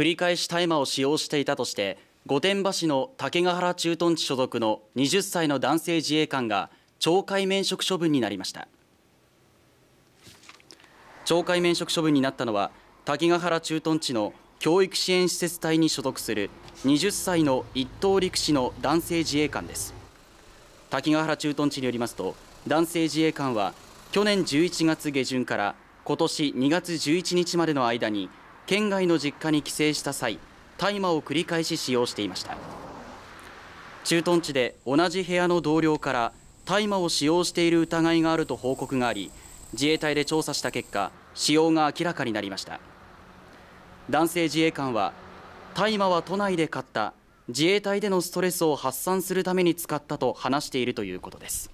繰り返し大麻を使用していたとして御殿場市の竹ヶ原駐屯地所属の20歳の男性自衛官が懲戒免職処分になりました懲戒免職処分になったのは竹ヶ原駐屯地の教育支援施設隊に所属する20歳の一等陸士の男性自衛官です滝ヶ原駐屯地によりますと男性自衛官は去年11月下旬から今年2月11日までの間に県外の実家に帰省した際大麻を繰り返し使用していました駐屯地で同じ部屋の同僚から大麻を使用している疑いがあると報告があり自衛隊で調査した結果使用が明らかになりました男性自衛官は大麻は都内で買った自衛隊でのストレスを発散するために使ったと話しているということです